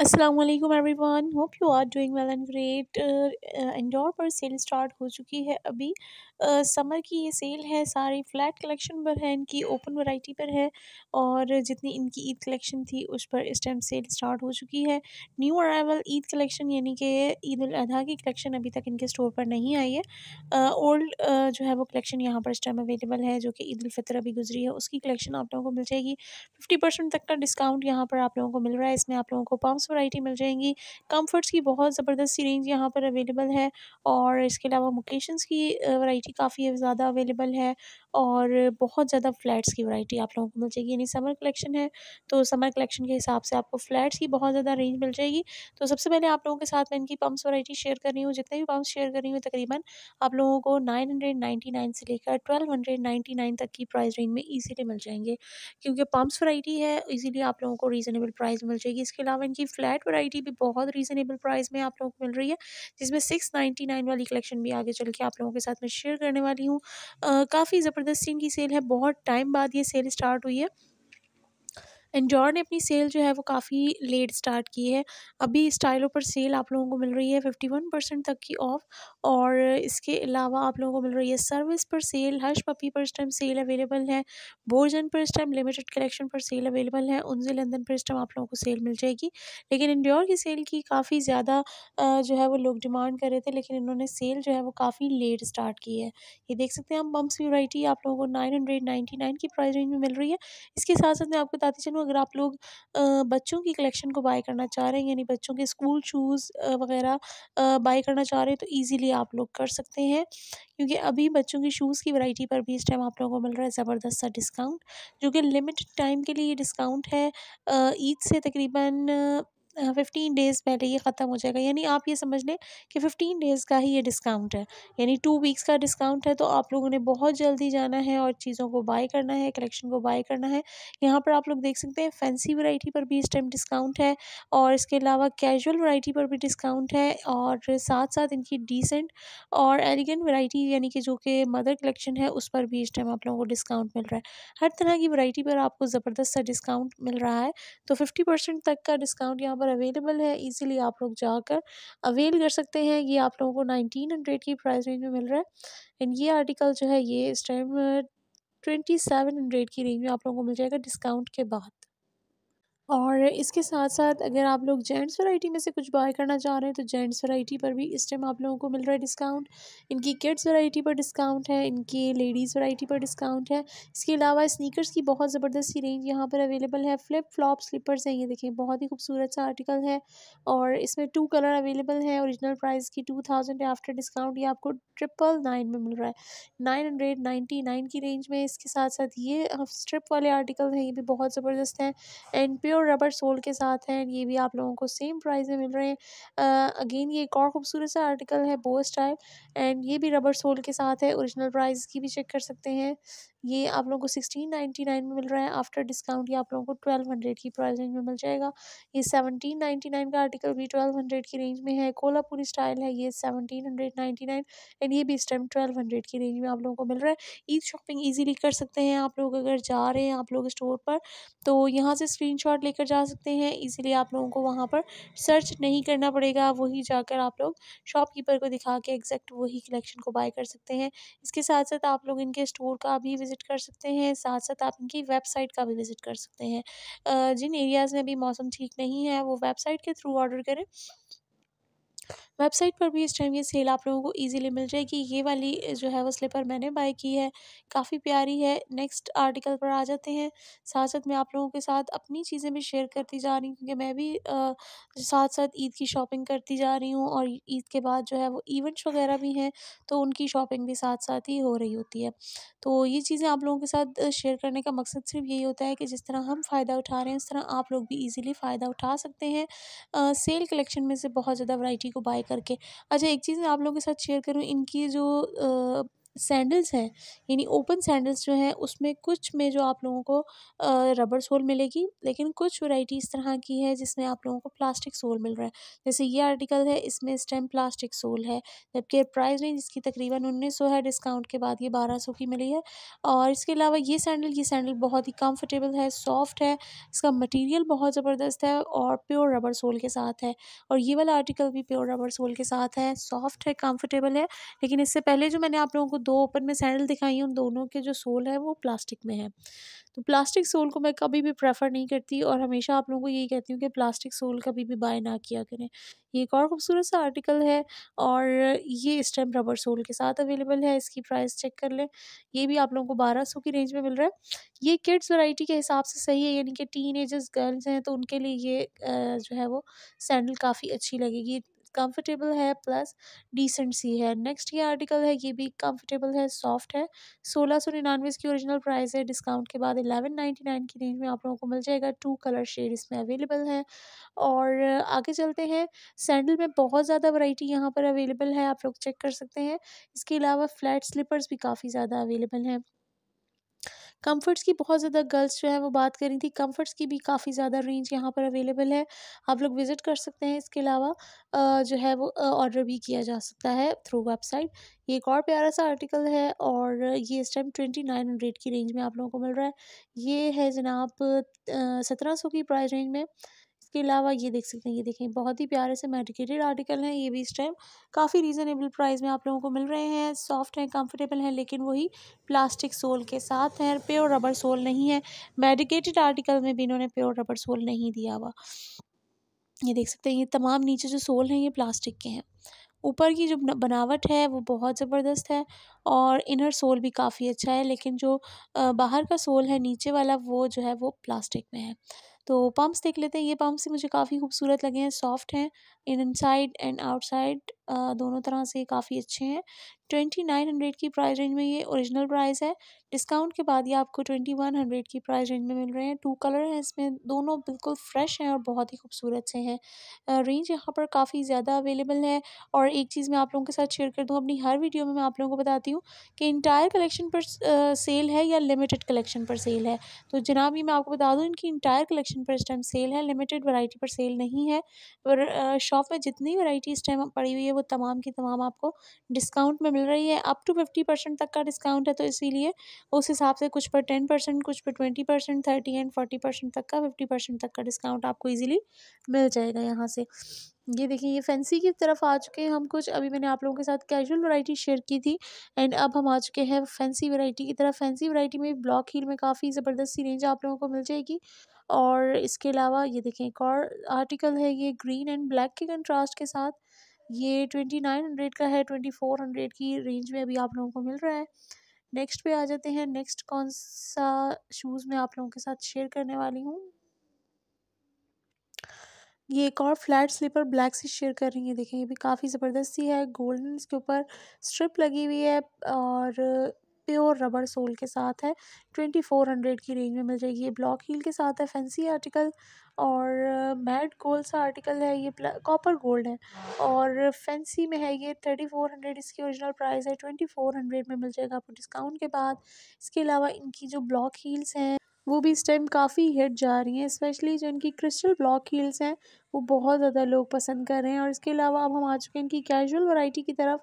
Aslam everyone hope you are doing well and great Indore पर sale start हो चुकी है अभी समर uh, की ये सेल है सारी फ्लैट कलेक्शन पर है इनकी ओपन वैरायटी पर है और जितनी इनकी ईद कलेक्शन थी उस पर इस टाइम सेल स्टार्ट हो चुकी है न्यू अरावल ईद कलेक्शन यानी कि ईद अजी की कलेक्शन अभी तक इनके स्टोर पर नहीं आई है ओल्ड uh, uh, जो है वो कलेक्शन यहाँ पर इस टाइम अवेलेबल है जो कि ईद फितर अभी गुजरी है उसकी कलेक्शन आप लोगों को मिल जाएगी फिफ्टी परसेंट तक का डिस्काउंट यहाँ पर आप लोगों को मिल रहा है इसमें आप लोगों को पाँच वैरायटी मिल जाएंगी कम्फर्ट्स की बहुत ज़बरदस्त सी रेंज यहाँ पर अवेलेबल है और इसके अलावा मोकेशंस की वैरायटी काफ़ी ज़्यादा अवेलेबल है और बहुत ज़्यादा फ्लैट्स की वैरायटी आप लोगों को मिल जाएगी यानी समर कलेक्शन है तो समर कलेक्शन के हिसाब से आपको फ्लैट्स की बहुत ज़्यादा रेंज मिल जाएगी तो सबसे पहले आप लोगों के साथ मैं इनकी पम्प्स वैरायटी शेयर कर रही हूँ जितने भी पम्प्स शेयर कर रही हूँ तकरीबन आप लोगों को नाइन से लेकर ट्वेल्व तक की प्राइस रेंज में ईजिली मिल जाएंगे क्योंकि पम्प्स वैरायटी है ईज़िली आप लोगों को रीज़नेबल प्राइस मिल जाएगी इसके अलावा इनकी फ्लैट वराइटी भी बहुत रीज़नेबल प्राइस में आप लोगों को मिल रही है जिसमें सिक्स वाली कलेक्शन भी आगे चल के आप लोगों के साथ मैं शेयर करने वाली हूँ काफ़ी ज़बरदस्त इनकी सेल है बहुत टाइम बाद ये सेल स्टार्ट हुई है एनजॉर ने अपनी सेल जो है वो काफ़ी लेट स्टार्ट की है अभी स्टाइलों पर सेल आप लोगों को मिल रही है फिफ्टी वन परसेंट तक की ऑफ़ और इसके अलावा आप लोगों को मिल रही है सर्विस पर सेल हर्ष पपी पर इस टाइम सेल अवेलेबल है बोर्जन पर इस टाइम लिमिटेड कलेक्शन पर सेल अवेलेबल है उनसे लंदन पर इस टाइम आप लोगों को सेल मिल जाएगी लेकिन इंडोर की सेल की काफ़ी ज़्यादा जो है वो लोग डिमांड कर रहे थे लेकिन इन्होंने सेल जो है वो काफ़ी लेट स्टार्ट की है ये देख सकते हैं हम बम्स की वराइटी आप लोगों को नाइन हंड्रेड नाइन की प्राइस रेंज में मिल रही है इसके साथ साथ मैं आपको बताती चलूँ दोस्तों अगर आप लोग बच्चों की कलेक्शन को बाय करना चाह रहे हैं यानी बच्चों के स्कूल शूज़ वगैरह बाय करना चाह रहे हैं तो ईज़िली आप लोग कर सकते हैं क्योंकि अभी बच्चों की शूज़ की वैरायटी पर भी इस टाइम आप लोगों को मिल रहा है ज़बरदस्त सा डिस्काउंट जो कि लिमिटेड टाइम के लिए डिस्काउंट है ईद से तकरीबन फिफ्टीन डेज़ पहले ये ख़त्म हो जाएगा यानी आप ये समझ लें कि फिफ्टीन डेज़ का ही ये डिस्काउंट है यानी टू वीक्स का डिस्काउंट है तो आप लोगों ने बहुत जल्दी जाना है और चीज़ों को बाय करना है कलेक्शन को बाय करना है यहाँ पर आप लोग देख सकते हैं फैंसी वैरायटी पर भी इस टाइम डिस्काउंट है और इसके अलावा कैजुअल वरायटी पर भी डिस्काउंट है और साथ साथ इनकी डिसेंट और एलिगेंट वैरायटी यानी कि जो कि मदर कलेक्शन है उस पर भी इस टाइम आप लोगों को डिस्काउंट मिल रहा है हर तरह की वैरायटी पर आपको ज़बरदस्त सा डिस्काउंट मिल रहा है तो फिफ्टी परसेंट तक का डिस्काउंट यहाँ पर अवेलेबल है इजीली आप लोग जाकर अवेल कर सकते हैं ये आप लोगों को नाइनटीन हंड्रेड की प्राइस रेंज में मिल रहा है एंड ये आर्टिकल जो है ये इस टाइम ट्वेंटी सेवन हंड्रेड की रेंज में आप लोगों को मिल जाएगा डिस्काउंट के बाद और इसके साथ साथ अगर आप लोग जेंट्स वैरायटी में से कुछ बाय करना चाह रहे हैं तो जेंट्स वैरायटी पर भी इस टाइम आप लोगों को मिल रहा है डिस्काउंट इनकी किड्स वैरायटी पर डिस्काउंट है इनके लेडीज़ वैरायटी पर डिस्काउंट है इसके अलावा स्नीकर्स की बहुत ज़बरदस्त सी रेंज यहाँ पर अवेलेबल है फ्लिप फ्लॉप स्लीपर्स हैं ये देखें बहुत ही खूबसूरत सा आर्टिकल है और इसमें टू कलर अवेलेबल है औरिजिनल प्राइस की टू थाउजेंड आफ्टर डिस्काउंट ये आपको ट्रिपल नाइन में मिल रहा है नाइन हंड्रेड नाइन्टी नाइन की रेंज में इसके साथ साथ ये स्ट्रिप वाले आर्टिकल हैं ये भी बहुत ज़बरदस्त हैं and pure pure rubber sole के साथ है ये भी आप लोगों को सेम प्राइस में मिल रहे हैं अगेन ये एक और खूबसूरत सा आर्टिकल है बो स्टाइल एंड ये भी रबर सोल के साथ है ओरिजिनल प्राइस की भी चेक कर सकते हैं ये आप लोगों को सिक्सटीन नाइन्टी नाइन में मिल रहा है आफ्टर डिस्काउंट ये आप लोगों को ट्वेल्व हंड्रेड की प्राइस रेंज में मिल जाएगा ये सेवनटीन नाइन्टी नाइन का आर्टिकल भी ट्वेल्व हंड्रेड की रेंज में है कोलापुरी स्टाइल है ये seventeen hundred ninety nine and ये भी इस टाइम ट्वेल्व हंड्रेड की रेंज में आप लोगों को मिल रहा है ईद शॉपिंग ईजिली कर सकते हैं आप लोग अगर जा रहे हैं आप लोग स्टोर पर तो यहाँ से स्क्रीन शॉट लेकर जा सकते हैं इसीलिए आप लोगों को वहाँ पर सर्च नहीं करना पड़ेगा वही जाकर आप लोग शॉपकीपर को दिखा के एग्जैक्ट वही कलेक्शन को बाय कर सकते हैं इसके साथ साथ आप लोग इनके स्टोर का भी विज़िट कर सकते हैं साथ साथ आप इनकी वेबसाइट का भी विज़िट कर सकते हैं जिन एरियाज़ में अभी मौसम ठीक नहीं है वो वेबसाइट के थ्रू ऑर्डर करें वेबसाइट पर भी इस टाइम ये सेल आप लोगों को ईजिली मिल जाएगी ये वाली जो है वो स्लीपर मैंने बाय की है काफ़ी प्यारी है नेक्स्ट आर्टिकल पर आ जाते हैं साथ साथ मैं आप लोगों के साथ अपनी चीज़ें भी शेयर करती जा रही हूँ क्योंकि मैं भी आ, साथ साथ ईद की शॉपिंग करती जा रही हूँ और ईद के बाद जो है वो इवेंट्स वगैरह भी हैं तो उनकी शॉपिंग भी साथ साथ ही हो रही होती है तो ये चीज़ें आप लोगों के साथ शेयर करने का मकसद सिर्फ यही होता है कि जिस तरह हम फ़ायदा उठा रहे हैं उस तरह आप लोग भी ईजिली फ़ायदा उठा सकते हैं सेल कलेक्शन में से बहुत ज़्यादा वराइटी को बाई करके अच्छा एक चीज़ मैं आप लोगों के साथ शेयर करूँ इनकी जो सैंडल्स हैं यानी ओपन सैंडल्स जो हैं उसमें कुछ में जो आप लोगों को रबड़ सोल मिलेगी लेकिन कुछ वैरायटी इस तरह की है जिसमें आप लोगों को प्लास्टिक सोल मिल रहा है जैसे ये आर्टिकल है इसमें इस टाइम प्लास्टिक सोल है जबकि प्राइस रेंज इसकी तकरीबन उन्नीस सौ है डिस्काउंट के बाद ये बारह सौ की मिली है और इसके अलावा ये सैंडल ये सैंडल बहुत ही कम्फर्टेबल है सॉफ्ट है इसका मटीरियल बहुत ज़बरदस्त है और प्योर रबड़ सोल के साथ है और ये वाला आर्टिकल भी प्योर रबड़ सोल के साथ है सॉफ्ट है कम्फर्टेबल है लेकिन इससे पहले जो मैंने आप लोगों को दो ओपन में सैंडल दिखाई हैं उन दोनों के जो सोल है वो प्लास्टिक में है तो प्लास्टिक सोल को मैं कभी भी प्रेफर नहीं करती और हमेशा आप लोगों को यही कहती हूँ कि प्लास्टिक सोल कभी भी बाय ना किया करें ये एक और खूबसूरत सा आर्टिकल है और ये इस टाइम रबर सोल के साथ अवेलेबल है इसकी प्राइस चेक कर लें ये भी आप लोगों को बारह सौ की रेंज में मिल रहा है ये किड्स वराइटी के हिसाब से सही है यानी कि टीन गर्ल्स हैं तो उनके लिए ये जो है वो सैंडल काफ़ी अच्छी लगेगी कंफर्टेबल है प्लस डिसेंट सी है नेक्स्ट ये आर्टिकल है ये भी कंफर्टेबल है सॉफ्ट है सोलह सौ निन्यानवे इसकी ओरिजिनल प्राइस है डिस्काउंट के बाद एलेवन नाइन्टी नाइन की रेंज में आप लोगों को मिल जाएगा टू कलर शेड इसमें अवेलेबल है और आगे चलते हैं सैंडल में बहुत ज़्यादा वराइटी यहाँ पर अवेलेबल है आप लोग चेक कर सकते हैं इसके अलावा फ्लैट स्लीपर्स भी काफ़ी ज़्यादा अवेलेबल हैं कम्फर्ट्स की बहुत ज़्यादा गर्ल्स जो है वो बात कर रही थी कम्फर्ट्स की भी काफ़ी ज़्यादा रेंज यहाँ पर अवेलेबल है आप लोग विज़िट कर सकते हैं इसके अलावा जो है वो ऑर्डर भी किया जा सकता है थ्रू वेबसाइट ये एक और प्यारा सा आर्टिकल है और ये इस टाइम ट्वेंटी नाइन हंड्रेड की रेंज में आप लोगों को मिल रहा है ये है जनाब सत्रह सौ की प्राइस रेंज में इसके अलावा ये देख सकते हैं ये देखें बहुत ही प्यारे से मेडिकेटेड आर्टिकल हैं ये भी इस टाइम काफ़ी रीज़नेबल प्राइस में आप लोगों को मिल रहे हैं सॉफ्ट हैं कंफर्टेबल हैं लेकिन वही प्लास्टिक सोल के साथ हैं प्योर रबर सोल नहीं है मेडिकेटेड आर्टिकल में भी इन्होंने प्योर रबर सोल नहीं दिया हुआ ये देख सकते हैं ये तमाम नीचे जो सोल हैं ये प्लास्टिक के हैं ऊपर की जो बनावट है वो बहुत ज़बरदस्त है और इनर सोल भी काफ़ी अच्छा है लेकिन जो बाहर का सोल है नीचे वाला वो जो है वो प्लास्टिक में है तो पम्प्स देख लेते हैं ये पम्प्स भी मुझे काफ़ी खूबसूरत लगे हैं सॉफ्ट हैं इन साइड एंड आउटसाइड दोनों तरह से काफ़ी अच्छे हैं ट्वेंटी नाइन हंड्रेड की प्राइस रेंज में ये ओरिजिनल प्राइस है डिस्काउंट के बाद ये आपको ट्वेंटी वन हंड्रेड की प्राइस रेंज में मिल रहे हैं टू कलर हैं इसमें दोनों बिल्कुल फ्रेश हैं और बहुत ही खूबसूरत से हैं रेंज यहाँ पर काफ़ी ज़्यादा अवेलेबल है और एक चीज़ मैं आप लोगों के साथ शेयर कर दूँ अपनी हर वीडियो में मैं आप लोगों को बताती हूँ कि इंटायर कलेक्शन पर सेल है या लिमिटेड कलेक्शन पर सेल है तो जनाब ये मैं आपको बता दूँ इनकी इंटायर कलेक्शन पर इस टाइम सेल है लिमिटेड वराइटी पर सेल नहीं है पर शॉप में जितनी वैरायटी इस टाइम पड़ी हुई है वो वो तमाम की तमाम आपको डिस्काउंट में मिल रही है अप टू फिफ्टी परसेंट तक का डिस्काउंट है तो इसीलिए उस हिसाब से कुछ पर टेन परसेंट कुछ पर twenty percent thirty and forty percent तक का फिफ्टी परसेंट तक का डिस्काउंट आपको ईजिली मिल जाएगा यहाँ से ये देखिए ये फैंसी की तरफ आ चुके हैं हम कुछ अभी मैंने आप लोगों के साथ कैजुअल वैरायटी शेयर की थी एंड अब हम आ चुके हैं फैंसी वैरायटी की तरफ फैंसी वैरायटी में ब्लॉक हील में काफ़ी ज़बरदस्त सी रेंज आप लोगों को मिल जाएगी और इसके अलावा ये देखें एक और आर्टिकल है ये ग्रीन एंड ब्लैक के कंट्रास्ट के साथ ये ट्वेंटी नाइन हंड्रेड का है ट्वेंटी फोर हंड्रेड की रेंज में अभी आप लोगों को मिल रहा है नेक्स्ट पे आ जाते हैं नेक्स्ट कौन सा शूज़ मैं आप लोगों के साथ शेयर करने वाली हूँ ये एक और फ्लैट स्लीपर ब्लैक से शेयर कर रही है देखें ये भी काफ़ी ज़बरदस्त सी है गोल्डन इसके ऊपर स्ट्रिप लगी हुई है और प्योर रबर सोल के साथ है ट्वेंटी फोर हंड्रेड की रेंज में मिल जाएगी ये ब्लॉक हील के साथ है फैंसी आर्टिकल और मैट गोल्ड सा आर्टिकल है ये कॉपर गोल्ड है और फैंसी में है ये थर्टी फोर हंड्रेड इसकी ओरिजिनल प्राइस है ट्वेंटी फोर हंड्रेड में मिल जाएगा आपको डिस्काउंट के बाद इसके अलावा इनकी जो ब्लॉक हील्स हैं वो भी इस टाइम काफ़ी हिट जा रही हैं स्पेशली जो इनकी क्रिस्टल ब्लॉक हील्स हैं वो बहुत ज़्यादा लोग पसंद कर रहे हैं और इसके अलावा अब हम आ चुके हैं इनकी कैजुअल वैरायटी की तरफ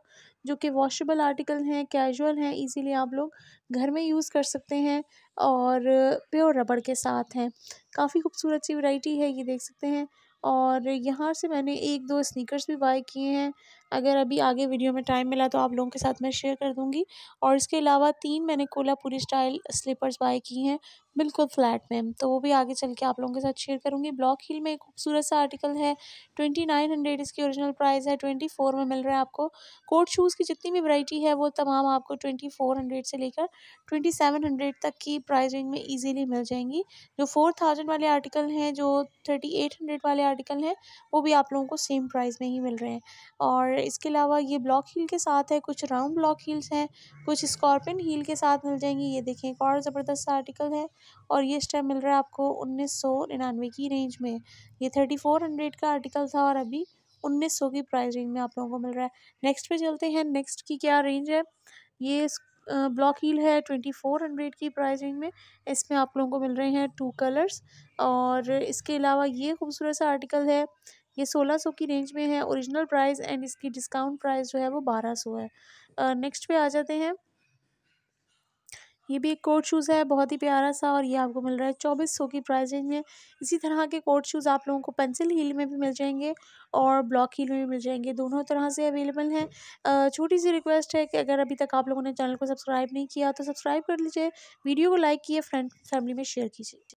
जो कि वॉशेबल आर्टिकल हैं कैजुअल हैं इजीली आप लोग घर में यूज़ कर सकते हैं और प्योर रबड़ के साथ हैं काफ़ी खूबसूरत सी वैरायटी है ये देख सकते हैं और यहाँ से मैंने एक दो स्नीकर्स भी बाय किए हैं अगर अभी आगे वीडियो में टाइम मिला तो आप लोगों के साथ मैं शेयर कर दूंगी और इसके अलावा तीन मैंने कोल्हापुरी स्टाइल स्लीपर्स बाय की हैं बिल्कुल फ्लैट में तो वो भी आगे चल के आप लोगों के साथ शेयर करूँगी ब्लॉक हिल में एक खूबसूरत सा आर्टिकल है ट्वेंटी नाइन हंड्रेड इसकी ओरिजिनल प्राइस है ट्वेंटी फोर में मिल रहा है आपको कोट शूज़ की जितनी भी वैरायटी है वो तमाम आपको ट्वेंटी फोर हंड्रेड से लेकर ट्वेंटी सेवन हंड्रेड तक की प्राइस रेंज में ईजिली मिल जाएंगी जो फोर थाउजेंड वाले आर्टिकल हैं जो थर्टी एट हंड्रेड वाले आर्टिकल हैं वो भी आप लोगों को सेम प्राइस में ही मिल रहे हैं और इसके अलावा ये ब्लॉक हील के साथ है कुछ राउंड ब्लॉक हील्स हैं कुछ स्कॉर्पियन हील के साथ मिल जाएंगी ये देखें एक और ज़बरदस्त आर्टिकल है और ये स्टेप मिल रहा है आपको उन्नीस सौ निन्यानवे की रेंज में ये थर्टी फोर हंड्रेड का आर्टिकल था और अभी उन्नीस सौ की प्राइस रेंज में आप लोगों को मिल रहा है नेक्स्ट पे चलते हैं नेक्स्ट की क्या रेंज है ये ब्लॉक हील है ट्वेंटी फोर हंड्रेड की प्राइस रेंज में इसमें आप लोगों को मिल रहे हैं टू कलर्स और इसके अलावा ये खूबसूरत सा आर्टिकल है ये 1600 की रेंज में है ओरिजिनल प्राइस एंड इसकी डिस्काउंट प्राइस जो है वो 1200 है नेक्स्ट uh, पे आ जाते हैं ये भी एक कोट शूज़ है बहुत ही प्यारा सा और ये आपको मिल रहा है चौबीस सौ की प्राइस रेंज में इसी तरह के कोट शूज़ आप लोगों को पेंसिल हील में भी मिल जाएंगे और ब्लॉक हील में भी मिल जाएंगे दोनों तरह से अवेलेबल हैं छोटी सी रिक्वेस्ट है कि अगर अभी तक आप लोगों ने चैनल को सब्सक्राइब नहीं किया तो सब्सक्राइब कर लीजिए वीडियो को लाइक किए फ्रेंड फैमिली में शेयर कीजिए